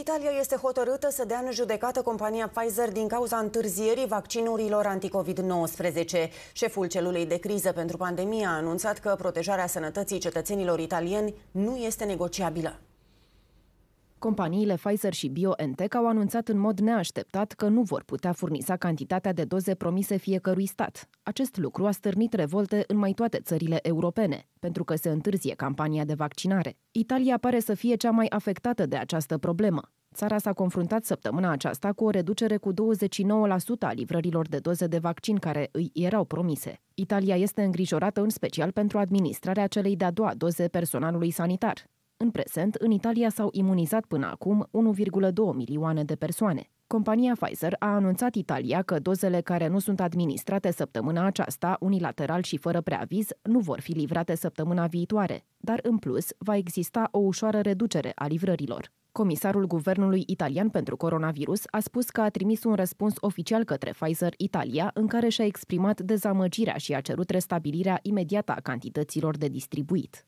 Italia este hotărâtă să dea în judecată compania Pfizer din cauza întârzierii vaccinurilor anticovid-19. Șeful celulei de criză pentru pandemie a anunțat că protejarea sănătății cetățenilor italieni nu este negociabilă. Companiile Pfizer și BioNTech au anunțat în mod neașteptat că nu vor putea furniza cantitatea de doze promise fiecărui stat. Acest lucru a stârnit revolte în mai toate țările europene pentru că se întârzie campania de vaccinare. Italia pare să fie cea mai afectată de această problemă. Țara s-a confruntat săptămâna aceasta cu o reducere cu 29% a livrărilor de doze de vaccin care îi erau promise. Italia este îngrijorată în special pentru administrarea celei de-a doua doze personalului sanitar. În prezent, în Italia s-au imunizat până acum 1,2 milioane de persoane. Compania Pfizer a anunțat Italia că dozele care nu sunt administrate săptămâna aceasta, unilateral și fără preaviz, nu vor fi livrate săptămâna viitoare, dar în plus va exista o ușoară reducere a livrărilor. Comisarul Guvernului Italian pentru coronavirus a spus că a trimis un răspuns oficial către Pfizer Italia, în care și-a exprimat dezamăgirea și a cerut restabilirea imediată a cantităților de distribuit.